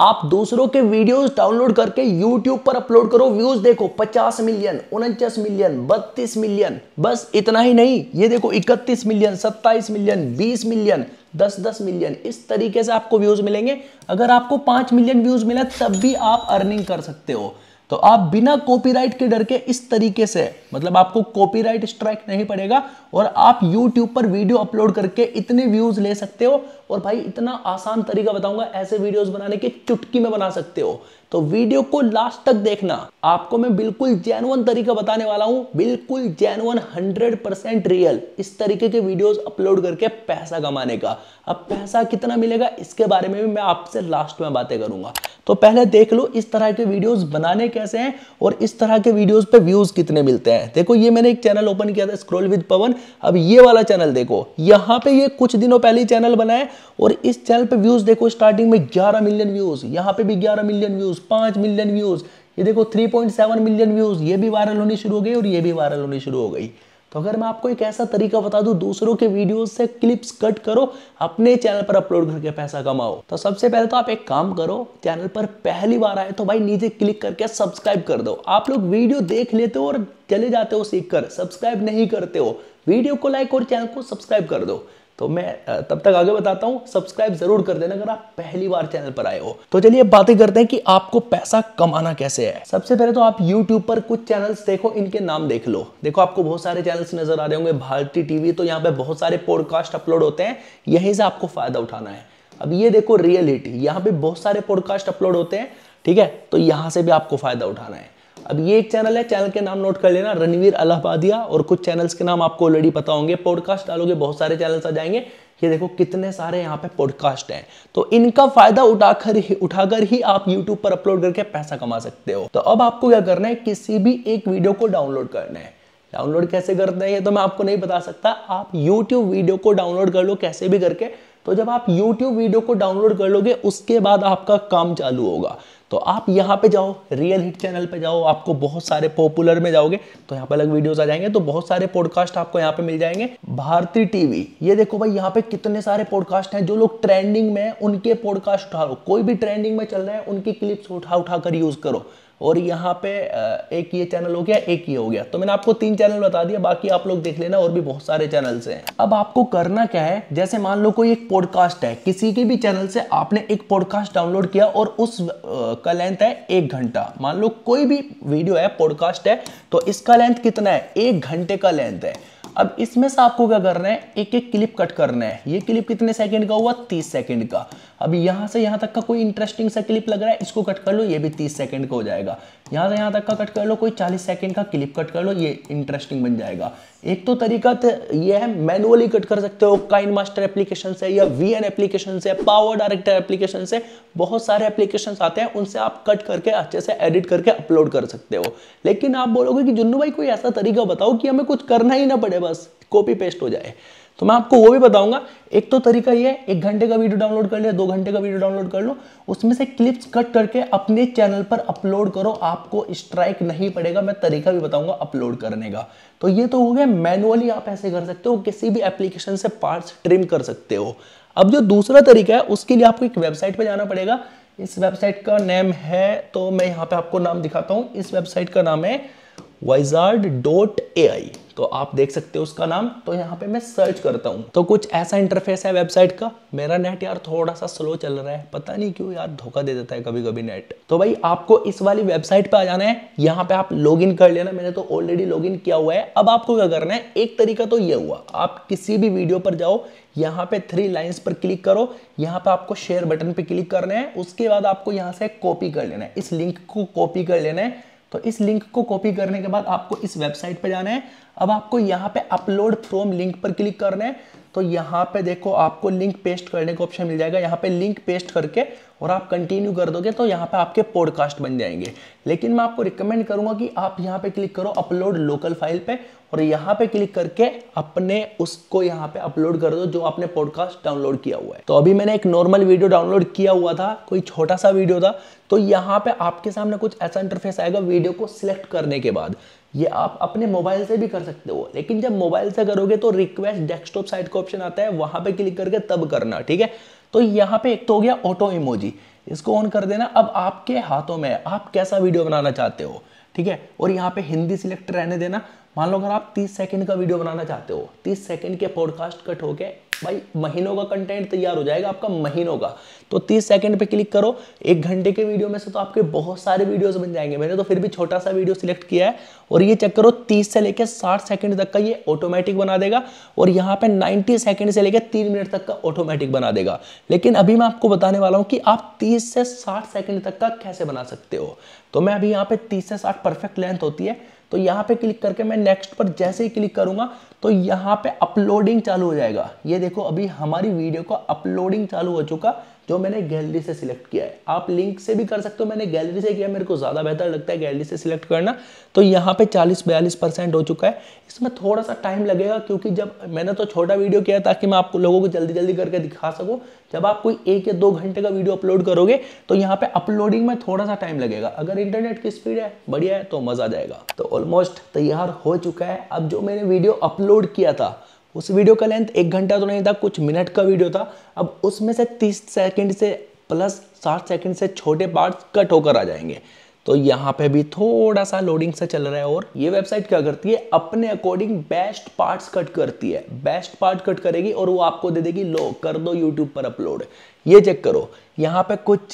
आप दूसरों के वीडियोस डाउनलोड करके यूट्यूब पर अपलोड करो व्यूज देखो 50 मिलियन उनचास मिलियन 32 मिलियन बस इतना ही नहीं ये देखो 31 मिलियन 27 मिलियन 20 मिलियन 10 10 मिलियन इस तरीके से आपको व्यूज मिलेंगे अगर आपको 5 मिलियन व्यूज मिला तब भी आप अर्निंग कर सकते हो तो आप बिना कॉपीराइट के डर के इस तरीके से मतलब आपको कॉपीराइट स्ट्राइक नहीं पड़ेगा और आप यूट्यूब पर वीडियो अपलोड करके इतने व्यूज ले सकते हो और भाई इतना आसान तरीका बताऊंगा ऐसे वीडियोस बनाने के चुटकी में बना सकते हो तो वीडियो को लास्ट तक देखना आपको मैं बिल्कुल जेनुअन तरीका बताने वाला हूं बिल्कुल हंड्रेड 100% रियल इस तरीके के वीडियोस अपलोड करके पैसा कमाने का अब पैसा कितना मिलेगा इसके बारे में भी मैं आपसे लास्ट में बातें करूंगा तो पहले देख लो इस तरह के वीडियोस बनाने कैसे हैं और इस तरह के वीडियोस पे व्यूज कितने मिलते हैं देखो ये मैंने एक चैनल ओपन किया था स्क्रॉल विद पवन अब ये वाला चैनल देखो यहाँ पे ये कुछ दिनों पहले चैनल बनाया और इस चैनल पे व्यूज देखो स्टार्टिंग में ग्यारह मिलियन व्यूज यहाँ पे भी ग्यारह मिलियन व्यूज पांच मिलियन व्यूज़ ये देखो 3.7 मिलियन व्यूज़ ये भी वायरल होनी शुरू हो गई और ये भी वायरल होनी शुरू हो गई तो अगर मैं आपको एक ऐसा तरीका बता दूं दूसरों के वीडियोस से क्लिप्स कट करो अपने चैनल पर अपलोड करके पैसा कमाओ तो सबसे पहले तो आप एक काम करो चैनल पर पहली बार आए तो भाई नीचे क्लिक करके सब्सक्राइब कर दो आप लोग वीडियो देख लेते हो और चले जाते हो सीख सब्सक्राइब नहीं करते हो वीडियो को लाइक और चैनल को सब्सक्राइब कर दो तो मैं तब तक आगे बताता हूँ सब्सक्राइब जरूर कर देना अगर आप पहली बार चैनल पर आए हो तो चलिए बातें करते हैं कि आपको पैसा कमाना कैसे है सबसे पहले तो आप YouTube पर कुछ चैनल्स देखो इनके नाम देख लो देखो आपको बहुत सारे चैनल्स नजर आ रहे होंगे भारतीय टीवी तो यहाँ पे बहुत सारे पॉडकास्ट अपलोड होते हैं यहीं से आपको फायदा उठाना है अब ये देखो रियलिटी यहाँ पे बहुत सारे पॉडकास्ट अपलोड होते हैं ठीक है तो यहाँ से भी आपको फायदा उठाना है अब ये एक चैनल है चैनल के नाम नोट कर लेना रणवीर अलाहबादिया और कुछ चैनल्स के नाम आपको ऑलरेडी पता होंगे पॉडकास्ट डालोगे बहुत सारे चैनल्स आ जाएंगे ये देखो कितने सारे यहाँ पे पॉडकास्ट हैं तो इनका फायदा उठाकर ही उठाकर ही आप यूट्यूब पर अपलोड करके पैसा कमा सकते हो तो अब आपको क्या करना है किसी भी एक वीडियो को डाउनलोड करना है डाउनलोड कैसे करते हैं ये तो मैं आपको नहीं बता सकता आप यूट्यूब वीडियो को डाउनलोड कर लो कैसे भी करके तो जब आप यूट्यूब वीडियो को डाउनलोड कर लोगे उसके बाद आपका काम चालू होगा तो आप यहाँ पे जाओ रियल हिट चैनल पे जाओ आपको बहुत सारे पॉपुलर में जाओगे तो यहाँ पे अलग वीडियोस आ जाएंगे तो बहुत सारे पॉडकास्ट आपको यहाँ पे मिल जाएंगे भारती टीवी ये देखो भाई यहाँ पे कितने सारे पॉडकास्ट हैं जो लोग ट्रेंडिंग में उनके पॉडकास्ट उठा लो कोई भी ट्रेंडिंग में चल रहे हैं उनकी क्लिप्स उठा उठा कर यूज करो और यहाँ पे एक ये चैनल हो गया एक ये हो गया तो मैंने आपको तीन चैनल बता दिया बाकी आप लोग देख लेना और भी बहुत सारे चैनल्स हैं अब आपको करना क्या है जैसे मान लो कोई एक पॉडकास्ट है किसी के भी चैनल से आपने एक पॉडकास्ट डाउनलोड किया और उस का लेंथ है एक घंटा मान लो कोई भी वीडियो है पॉडकास्ट है तो इसका लेंथ कितना है एक घंटे का लेंथ है अब इसमें से आपको क्या करना है एक एक क्लिप कट करना है ये क्लिप कितने सेकंड का हुआ तीस सेकंड का अब यहां से यहां तक का कोई इंटरेस्टिंग सा क्लिप लग रहा है इसको कट कर लो ये भी तीस सेकंड का हो जाएगा यहां से यहां तक का कट कर लो कोई चालीस सेकंड का क्लिप कट कर लो ये इंटरेस्टिंग बन जाएगा एक तो तरीका तो ये है मैनुअली कट कर सकते हो काइन मास्टर एप्लीकेशन से या वी एन एप्लीकेशन से पावर डायरेक्टर एप्लीकेशन से बहुत सारे एप्लीकेशन आते हैं उनसे आप कट करके अच्छे से एडिट करके अपलोड कर सकते हो लेकिन आप बोलोगे कि जुन्नू भाई कोई ऐसा तरीका बताओ कि हमें कुछ करना ही ना पड़े बस कॉपी पेस्ट हो जाए तो मैं आपको वो भी बताऊंगा एक तो तरीका ये है एक घंटे का वीडियो डाउनलोड कर लिया दो घंटे का वीडियो डाउनलोड कर लो उसमें से क्लिप्स कट करके अपने चैनल पर अपलोड करो आपको स्ट्राइक नहीं पड़ेगा मैं तरीका भी बताऊंगा अपलोड करने का तो ये तो हो गया मैनुअली आप ऐसे कर सकते हो किसी भी एप्लीकेशन से पार्ट ट्रिम कर सकते हो अब जो दूसरा तरीका है उसके लिए आपको एक वेबसाइट पर जाना पड़ेगा इस वेबसाइट का नेम है तो मैं यहाँ पे आपको नाम दिखाता हूँ इस वेबसाइट का नाम है वाइजार्ड डॉट ए आई तो आप देख सकते हो उसका नाम तो यहाँ पे मैं सर्च करता हूँ तो कुछ ऐसा इंटरफेस है वेबसाइट का मेरा नेट यार थोड़ा सा स्लो चल रहा है पता नहीं क्यों यार धोखा दे देता है कभी कभी नेट तो भाई आपको इस वाली वेबसाइट पे आ जाना है यहाँ पे आप लॉग इन कर लेना मैंने तो ऑलरेडी लॉग इन किया हुआ है अब आपको क्या करना है एक तरीका तो ये हुआ आप किसी भी वीडियो पर जाओ यहाँ पे थ्री लाइन्स पर क्लिक करो यहाँ पे आपको शेयर बटन पे क्लिक करना है उसके बाद आपको यहाँ से कॉपी कर लेना है इस लिंक को कॉपी कर लेना है तो इस लिंक को कॉपी करने के बाद आपको इस वेबसाइट पर जाना है अब आपको यहाँ पे अपलोड फ्रॉम लिंक पर क्लिक करना है तो यहाँ पे देखो आपको लिंक पेस्ट करने का ऑप्शन मिल जाएगा यहाँ पे लिंक पेस्ट करके और आप कंटिन्यू कर दोगे तो यहाँ पे आपके पॉडकास्ट बन जाएंगे लेकिन मैं आपको रिकमेंड करूँगा कि आप यहाँ पे क्लिक करो अपलोड लोकल फाइल पे और यहाँ पे क्लिक करके अपने उसको यहाँ पे अपलोड कर दो जो आपने पॉडकास्ट डाउनलोड किया हुआ है तो अभी मैंने एक नॉर्मल वीडियो डाउनलोड किया हुआ था कोई छोटा सा वीडियो था तो यहाँ पे आपके सामने कुछ ऐसा इंटरफेस आएगा वीडियो को सिलेक्ट करने के बाद ये आप अपने मोबाइल से भी कर सकते हो लेकिन जब मोबाइल से करोगे तो रिक्वेस्ट डेस्कटॉप साइट का ऑप्शन आता है वहां पे क्लिक करके तब करना ठीक है तो यहाँ पे एक तो हो गया ऑटो इमोजी इसको ऑन कर देना अब आपके हाथों में आप कैसा वीडियो बनाना चाहते हो ठीक है और यहाँ पे हिंदी सिलेक्ट रहने देना मान लो अगर आप 30 सेकंड का वीडियो बनाना चाहते हो 30 सेकंड के पॉडकास्ट कट होके भाई महीनों का कंटेंट तैयार हो जाएगा आपका महीनों का तो 30 सेकंड पे क्लिक करो एक घंटे के वीडियो में से तो आपके बहुत सारे वीडियोस बन जाएंगे मैंने तो फिर भी छोटा सा वीडियो सिलेक्ट किया है और ये चेक करो 30 से लेकर 60 सेकंड तक का ये ऑटोमेटिक बना देगा और यहाँ पे 90 सेकंड से लेकर तीन मिनट तक का ऑटोमेटिक बना देगा लेकिन अभी मैं आपको बताने वाला हूँ कि आप तीस से साठ सेकेंड तक का कैसे बना सकते हो तो मैं अभी यहाँ पे तीस से साठ परफेक्ट लेंथ होती है तो यहाँ पे क्लिक करके मैं नेक्स्ट पर जैसे ही क्लिक करूंगा तो यहाँ पे अपलोडिंग चालू हो जाएगा ये देखो अभी हमारी वीडियो का अपलोडिंग चालू हो चुका जो मैंने गैलरी से सिलेक्ट किया है आप लिंक से भी कर सकते हो मैंने गैलरी से किया मेरे को ज़्यादा बेहतर लगता है गैलरी से सिलेक्ट करना तो यहाँ पे 40-42 परसेंट हो चुका है इसमें थोड़ा सा टाइम लगेगा क्योंकि जब मैंने तो छोटा वीडियो किया ताकि मैं आप लोगों को जल्दी जल्दी करके दिखा सकूँ जब आप कोई एक या दो घंटे का वीडियो अपलोड करोगे तो यहाँ पे अपलोडिंग में थोड़ा सा टाइम लगेगा अगर इंटरनेट की स्पीड है बढ़िया है तो मज़ा आ जाएगा तो ऑलमोस्ट तैयार हो चुका है अब जो मैंने वीडियो अपलोड किया था उस वीडियो का लेंथ एक घंटा तो नहीं था कुछ मिनट का वीडियो था अब उसमें से तीस सेकेंड से प्लस साठ सेकेंड से छोटे पार्ट्स कट होकर आ जाएंगे तो यहाँ पे भी थोड़ा सा लोडिंग से चल रहा है और ये वेबसाइट क्या करती है अपने अकॉर्डिंग बेस्ट पार्ट्स कट करती है बेस्ट पार्ट कट करेगी और वो आपको दे देगी लो कर दो यूट्यूब पर अपलोड ये चेक करो यहाँ पे कुछ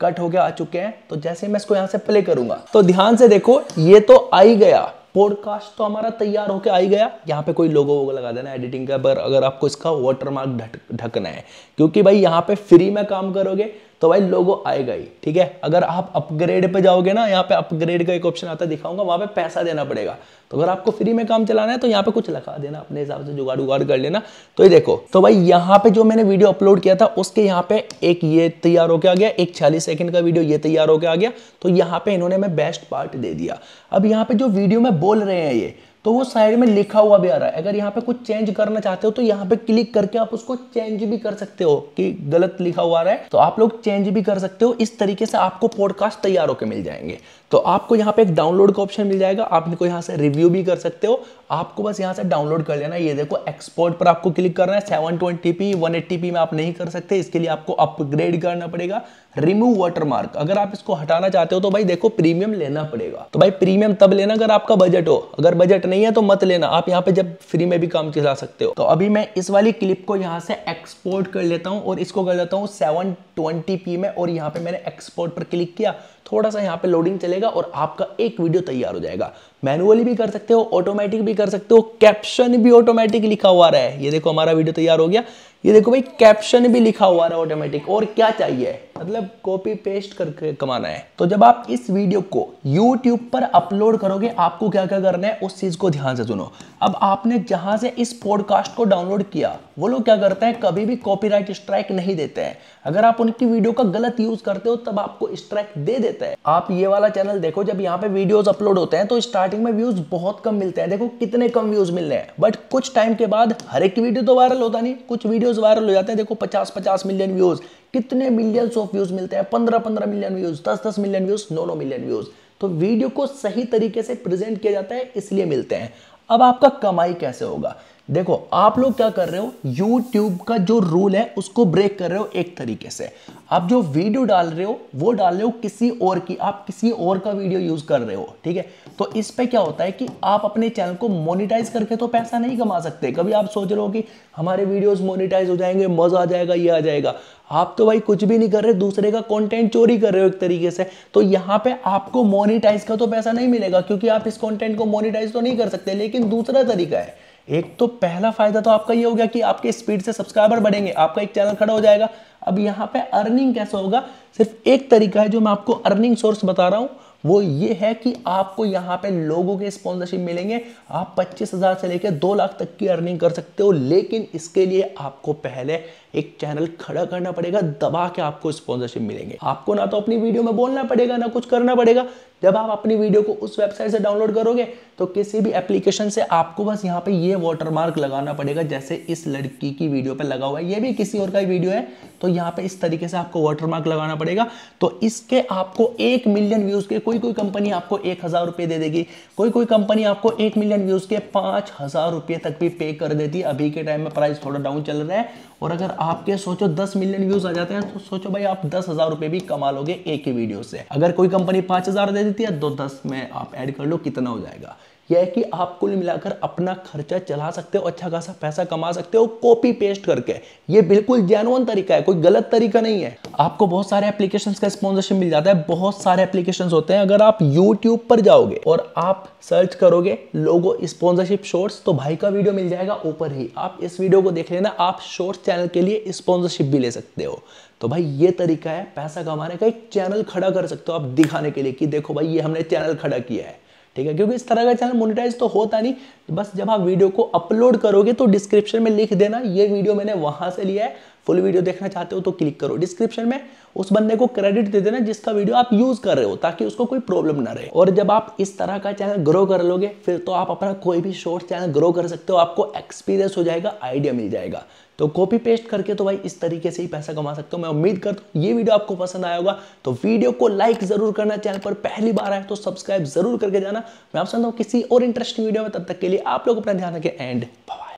कट होके आ चुके हैं तो जैसे मैं इसको यहाँ से प्ले करूंगा तो ध्यान से देखो ये तो आई गया पॉडकास्ट तो हमारा तैयार होकर आ ही गया यहाँ पे कोई लोगो वोगो लगा देना एडिटिंग का पर अगर आपको इसका वाटरमार्क ढकना है क्योंकि भाई यहाँ पे फ्री में काम करोगे तो भाई लोगो आएगा ही ठीक है अगर आप अपग्रेड पे जाओगे ना यहाँ पे अपग्रेड का एक ऑप्शन आता दिखाऊंगा वहां पे पैसा देना पड़ेगा तो अगर आपको फ्री में काम चलाना है तो यहाँ पे कुछ लगा देना अपने हिसाब से जुगाड़ उगाड़ कर लेना तो ये देखो तो भाई यहाँ पे जो मैंने वीडियो अपलोड किया था उसके यहाँ पे एक ये तैयार होकर आ गया एक छियालीस सेकंड का वीडियो ये तैयार होकर आ गया तो यहाँ पे इन्होंने मैं बेस्ट पार्ट दे दिया अब यहाँ पे जो वीडियो में बोल रहे हैं ये तो वो साइड में लिखा हुआ भी आ रहा है अगर यहाँ पे कुछ चेंज करना चाहते हो तो यहाँ पे क्लिक करके आप उसको चेंज भी कर सकते हो कि गलत लिखा हुआ आ रहा है तो आप लोग चेंज भी कर सकते हो इस तरीके से आपको पॉडकास्ट तैयार होकर मिल जाएंगे तो आपको यहाँ पे एक डाउनलोड का ऑप्शन मिल जाएगा आप इनको यहाँ से रिव्यू भी कर सकते हो आपको बस यहाँ से डाउनलोड कर लेना ये देखो एक्सपोर्ट पर आपको क्लिक करना है seven twenty P one eighty P में आप नहीं कर सकते इसके लिए आपको अपग्रेड करना पड़ेगा रिमूव वाटरमार्क अगर आप इसको हटाना चाहते हो तो भाई देखो प्रीमियम लेना पड़ेगा तो भाई प्रीमियम तब लेना अगर आपका बजट हो अगर बजट नहीं है तो मत लेना आप यहाँ पे जब फ्री में भी काम चला सकते हो तो अभी मैं इस वाली क्लिप को यहाँ से एक्सपोर्ट कर लेता हूँ और इसको कर लेता हूँ सेवन में और यहाँ पे मैंने एक्सपोर्ट पर क्लिक किया थोड़ा सा यहाँ पे लोडिंग चलेगा और आपका एक वीडियो तैयार हो जाएगा मैनुअली भी कर सकते हो ऑटोमेटिक भी कर सकते हो कैप्शन भी ऑटोमेटिक लिखा हुआ रहा है ये देखो हमारा वीडियो तैयार हो गया ये देखो भाई कैप्शन भी लिखा हुआ रहा है ऑटोमेटिक और क्या चाहिए मतलब कॉपी पेस्ट करके कमाना है तो जब आप इस वीडियो को यूट्यूब पर अपलोड करोगे आपको क्या क्या करना है उस चीज को ध्यान से सुनो अब आपने जहां से इस पॉडकास्ट को डाउनलोड किया वो लोग क्या करते हैं कभी भी कॉपीराइट स्ट्राइक नहीं देते हैं अगर आप उनकी वीडियो का गलत यूज करते हो तब आपको स्ट्राइक दे देते देता है आप ये वाला चैनल देखो जब यहाँ पे वीडियोस अपलोड होते हैं तो स्टार्टिंग में व्यूज बहुत कम मिलते हैं देखो कितने कम व्यूज मिल रहे हैं बट कुछ टाइम के बाद हर एक वीडियो तो वायरल होता नहीं कुछ वीडियोज वायरल हो जाते हैं देखो पचास पचास मिलियन व्यूज कितने मिलियंस ऑफ व्यूज मिलते हैं पंद्रह पंद्रह मिलियन व्यूज दस दस मिलियन व्यूज नौ नौ मिलियन व्यूज तो वीडियो को सही तरीके से प्रेजेंट किया जाता है इसलिए मिलते हैं अब आपका कमाई कैसे होगा देखो आप लोग क्या कर रहे हो यूट्यूब का जो रूल है उसको ब्रेक कर रहे हो एक तरीके से आप जो वीडियो डाल रहे हो वो डाल रहे हो किसी और की आप किसी और का वीडियो यूज कर रहे हो ठीक है तो इस पे क्या होता है कि आप अपने चैनल को मोनिटाइज करके तो पैसा नहीं कमा सकते कभी आप सोच रहे हो कि हमारे वीडियोस मोनिटाइज हो जाएंगे मजा आ जाएगा ये आ जाएगा आप तो भाई कुछ भी नहीं कर रहे दूसरे का कंटेंट चोरी कर रहे हो एक तरीके से तो यहाँ पे आपको मोनिटाइज का तो पैसा नहीं मिलेगा क्योंकि आप इस कॉन्टेंट को मोनिटाइज तो नहीं कर सकते लेकिन दूसरा तरीका है एक तो पहला फायदा तो आपका ये हो गया कि आपके स्पीड से सब्सक्राइबर बढ़ेंगे आपका एक चैनल खड़ा हो जाएगा अब यहाँ पे अर्निंग कैसा होगा सिर्फ एक तरीका है जो मैं आपको अर्निंग सोर्स बता रहा हूँ वो ये है कि आपको यहाँ पे लोगों के स्पॉन्सरशिप मिलेंगे आप पच्चीस हज़ार से लेकर दो लाख तक की अर्निंग कर सकते हो लेकिन इसके लिए आपको पहले एक चैनल खड़ा करना पड़ेगा दबा के आपको स्पॉन्सरशिप मिलेंगे आपको ना तो अपनी वीडियो में बोलना पड़ेगा ना कुछ करना पड़ेगा जब आप अपनी वीडियो को उस वेबसाइट से डाउनलोड करोगे तो किसी भी एप्लीकेशन से आपको बस यहाँ पे ये वाटरमार्क लगाना पड़ेगा जैसे इस लड़की की वीडियो पे लगा हुआ है ये भी किसी और का ही वीडियो है तो यहाँ पे इस तरीके से आपको वाटरमार्क लगाना पड़ेगा तो इसके आपको एक मिलियन व्यूज के कोई कोई कंपनी आपको एक हजार रुपये दे देगी कोई कोई कंपनी आपको एक मिलियन व्यूज के पांच हजार रुपये तक भी पे कर देती है अभी के टाइम में प्राइस थोड़ा डाउन चल रहा है और अगर आपके सोचो दस मिलियन व्यूज आ जाते हैं तो सोचो भाई आप दस हजार रुपए भी कमा लोगे एक ही वीडियो से अगर कोई कंपनी पांच हजार दे देती है तो दस में आप ऐड कर लो कितना हो जाएगा यह है कि आप कुल मिलाकर अपना खर्चा चला सकते हो अच्छा खासा पैसा कमा सकते हो कॉपी पेस्ट करके ये बिल्कुल जेनुअन तरीका है कोई गलत तरीका नहीं है आपको बहुत सारे एप्लीकेशंस का स्पॉन्सरशिप मिल जाता है बहुत सारे एप्लीकेशंस होते हैं अगर आप यूट्यूब पर जाओगे और आप सर्च करोगे लोगो स्पॉन्सरशिप शॉर्ट्स तो भाई का वीडियो मिल जाएगा ऊपर ही आप इस वीडियो को देख लेना आप शॉर्ट्स चैनल के लिए स्पॉन्सरशिप भी ले सकते हो तो भाई ये तरीका है पैसा कमाने का एक चैनल खड़ा कर सकते हो आप दिखाने के लिए कि देखो भाई ये हमने चैनल खड़ा किया है ठीक है क्योंकि इस तरह का चैनल मोनिटाइज तो होता नहीं बस जब आप वीडियो को अपलोड करोगे तो डिस्क्रिप्शन में लिख देना ये वीडियो मैंने वहां से लिया है फुल वीडियो देखना चाहते हो तो क्लिक करो डिस्क्रिप्शन में उस बंदे को क्रेडिट दे देना जिसका वीडियो आप यूज कर रहे हो ताकि उसको कोई प्रॉब्लम ना रहे और जब आप इस तरह का चैनल ग्रो कर लोगे फिर तो आप अपना कोई भी शॉर्ट चैनल ग्रो कर सकते हो आपको एक्सपीरियंस हो जाएगा आइडिया मिल जाएगा तो कॉपी पेस्ट करके तो भाई इस तरीके से ही पैसा कमा सकते हो मैं उम्मीद करता हूँ ये वीडियो आपको पसंद आया होगा तो वीडियो को लाइक जरूर करना चैनल पर पहली बार आए तो सब्सक्राइब जरूर करके जाना मैं आप समझता हूँ किसी और इंटरेस्टिंग वीडियो में तब तक के लिए आप लोग अपना ध्यान रखें एंड